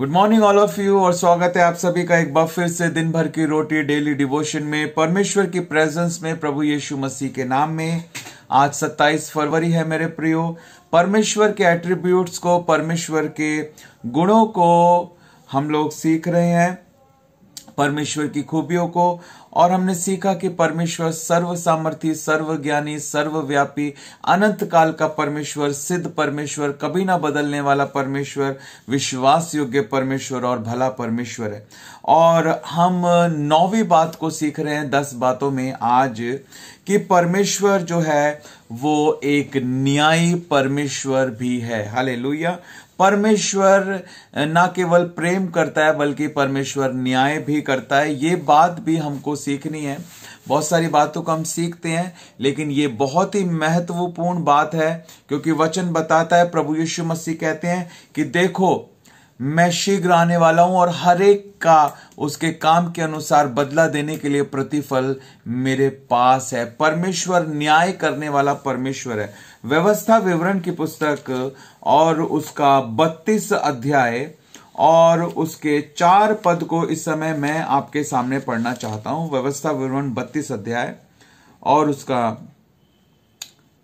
good morning all of you और स्वागत है आप सभी का एक बार फिर से दिन भर की रोटी डेली डिवोशन में परमेश्वर की प्रेजेंस में प्रभु यीशु मसीह के नाम में आज 27 फरवरी है मेरे प्रियो परमेश्वर के एट्रीब्यूट्स को परमेश्वर के गुणों को हम लोग सीख रहे हैं परमेश्वर की खूबियों को और हमने सीखा कि परमेश्वर सर्व सामर्थी सर्वज्ञानी सर्वव्यापी अनंत काल का परमेश्वर सिद्ध परमेश्वर कभी ना बदलने वाला परमेश्वर विश्वास योग्य परमेश्वर और भला परमेश्वर है और हम नौवीं बात को सीख रहे हैं दस बातों में आज कि परमेश्वर जो है वो एक न्यायी परमेश्वर भी है हाले परमेश्वर ना केवल प्रेम करता है बल्कि परमेश्वर न्याय भी करता है ये बात भी हमको सीखनी है बहुत सारी बातों को हम सीखते हैं लेकिन ये बहुत ही महत्वपूर्ण बात है क्योंकि वचन बताता है प्रभु यीशु मसीह कहते हैं कि देखो मैं शीघ्र आने वाला हूं और हर एक का उसके काम के अनुसार बदला देने के लिए प्रतिफल मेरे पास है परमेश्वर न्याय करने वाला परमेश्वर है व्यवस्था विवरण की पुस्तक और उसका बत्तीस अध्याय और उसके चार पद को इस समय मैं आपके सामने पढ़ना चाहता हूं व्यवस्था विवरण बत्तीस अध्याय और उसका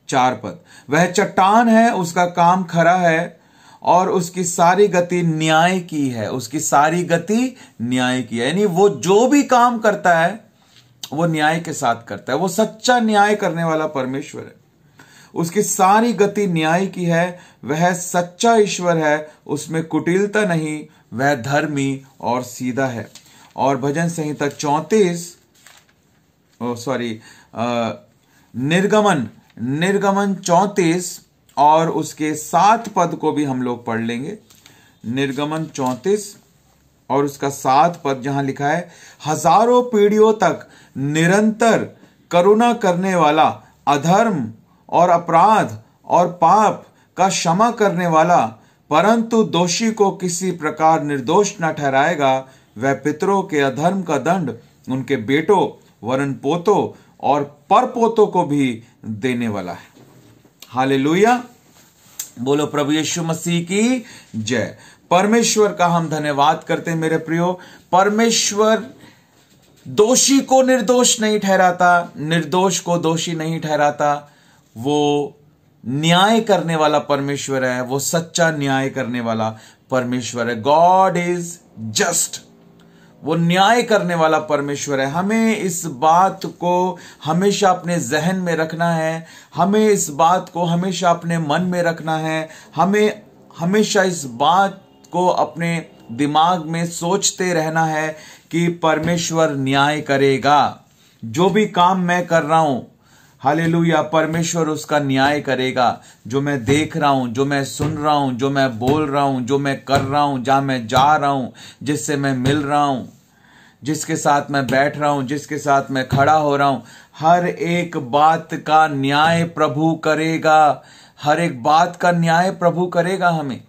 चार पद वह चट्टान है उसका काम खरा है और उसकी सारी गति न्याय की है उसकी सारी गति न्याय की है यानी वो जो भी काम करता है वो न्याय के साथ करता है वो सच्चा न्याय करने वाला परमेश्वर है उसकी सारी गति न्याय की है वह सच्चा ईश्वर है उसमें कुटिलता नहीं वह धर्मी और सीधा है और भजन संहिता चौंतीस सॉरी निर्गमन निर्गमन चौंतीस और उसके सात पद को भी हम लोग पढ़ लेंगे निर्गमन चौतीस और उसका सात पद जहां लिखा है हजारों पीढ़ियों तक निरंतर करुणा करने वाला अधर्म और अपराध और पाप का क्षमा करने वाला परंतु दोषी को किसी प्रकार निर्दोष न ठहराएगा वह पितरों के अधर्म का दंड उनके बेटों वरण पोतों और परपोतों को भी देने वाला है हालेलुया बोलो प्रभु यीशु मसीह की जय परमेश्वर का हम धन्यवाद करते हैं मेरे प्रियो परमेश्वर दोषी को निर्दोष नहीं ठहराता निर्दोष को दोषी नहीं ठहराता वो न्याय करने वाला परमेश्वर है वो सच्चा न्याय करने वाला परमेश्वर है गॉड इज जस्ट वो न्याय करने वाला परमेश्वर है हमें इस बात को हमेशा अपने जहन में रखना है हमें इस बात को हमेशा अपने मन में रखना है हमें हमेशा इस बात को अपने दिमाग में सोचते रहना है कि परमेश्वर न्याय करेगा जो भी काम मैं कर रहा हूं हालेलुया परमेश्वर उसका न्याय करेगा जो मैं देख रहा हूं जो मैं सुन रहा हूं जो मैं बोल रहा हूं जो मैं कर रहा हूं जहां मैं जा रहा हूं जिससे मैं मिल रहा हूं जिसके साथ मैं बैठ रहा हूं जिसके साथ मैं खड़ा हो रहा हूं हर एक बात का न्याय प्रभु करेगा हर एक बात का न्याय प्रभु करेगा हमें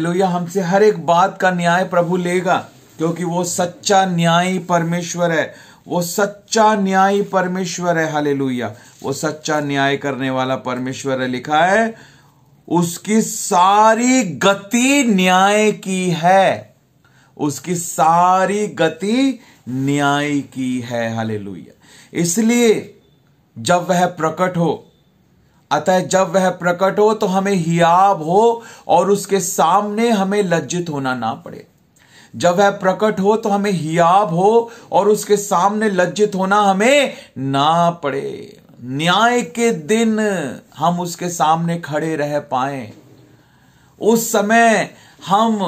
लोहिया हमसे हर एक बात का न्याय प्रभु लेगा क्योंकि वो सच्चा न्यायी परमेश्वर है वो सच्चा न्यायी परमेश्वर है लोहिया वो सच्चा न्याय करने वाला परमेश्वर है लिखा है उसकी सारी गति न्याय की है उसकी सारी गति न्याय की है हले इसलिए जब वह प्रकट हो अतः जब वह प्रकट हो तो हमें हियाब हो और उसके सामने हमें लज्जित होना ना पड़े जब वह प्रकट हो तो हमें हियाब हो और उसके सामने लज्जित होना हमें ना पड़े न्याय के दिन हम उसके सामने खड़े रह पाए उस समय हम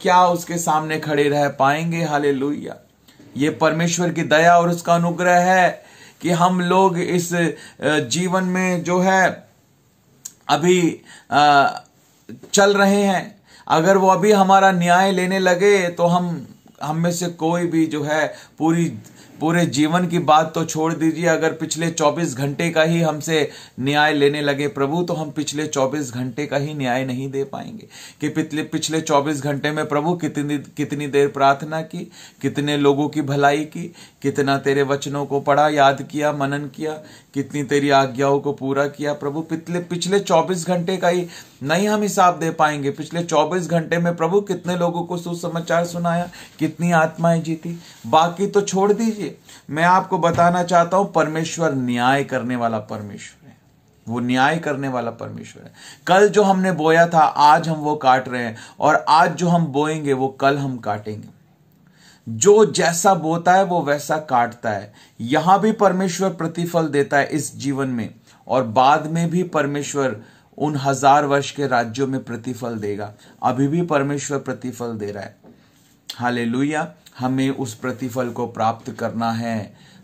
क्या उसके सामने खड़े रह पाएंगे हाले ये परमेश्वर की दया और उसका अनुग्रह है कि हम लोग इस जीवन में जो है अभी चल रहे हैं अगर वो अभी हमारा न्याय लेने लगे तो हम हम में से कोई भी जो है पूरी पूरे जीवन की बात तो छोड़ दीजिए अगर पिछले 24 घंटे का ही हमसे न्याय लेने लगे प्रभु तो हम पिछले 24 घंटे का ही न्याय नहीं दे पाएंगे कि पिछले पिछले 24 घंटे में प्रभु कितनी कितनी देर प्रार्थना की कितने लोगों की भलाई की कितना तेरे वचनों को पढ़ा याद किया मनन किया कितनी तेरी आज्ञाओं को पूरा किया प्रभु पिछले पिछले चौबीस घंटे का ही नहीं हम हिसाब दे पाएंगे पिछले चौबीस घंटे में प्रभु कितने लोगों को सुसमाचार सुनाया कि कितनी आत्माएं जीती बाकी तो छोड़ दीजिए मैं आपको बताना चाहता हूं परमेश्वर न्याय करने वाला परमेश्वर है वो न्याय करने वाला परमेश्वर है कल जो हमने बोया था आज हम वो काट रहे हैं और आज जो हम बोएंगे वो कल हम काटेंगे जो जैसा बोता है वो वैसा काटता है यहां भी परमेश्वर प्रतिफल देता है इस जीवन में और बाद में भी परमेश्वर उन हजार वर्ष के राज्यों में प्रतिफल देगा अभी भी परमेश्वर प्रतिफल दे रहा है हालेलुया हमें उस प्रतिफल को प्राप्त करना है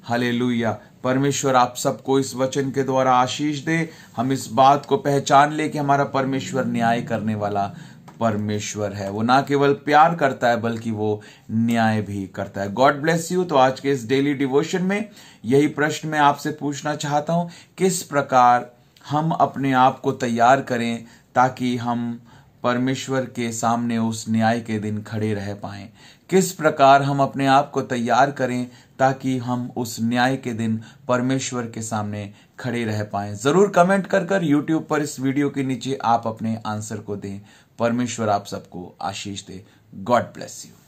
हालेलुया परमेश्वर आप सबको इस वचन के द्वारा आशीष दे हम इस बात को पहचान ले कि हमारा परमेश्वर न्याय करने वाला परमेश्वर है वो ना केवल प्यार करता है बल्कि वो न्याय भी करता है गॉड ब्लेस यू तो आज के इस डेली डिवोशन में यही प्रश्न मैं आपसे पूछना चाहता हूं किस प्रकार हम अपने आप को तैयार करें ताकि हम परमेश्वर के सामने उस न्याय के दिन खड़े रह पाए किस प्रकार हम अपने आप को तैयार करें ताकि हम उस न्याय के दिन परमेश्वर के सामने खड़े रह पाए जरूर कमेंट कर कर यूट्यूब पर इस वीडियो के नीचे आप अपने आंसर को दें परमेश्वर आप सबको आशीष दे गॉड ब्लेस यू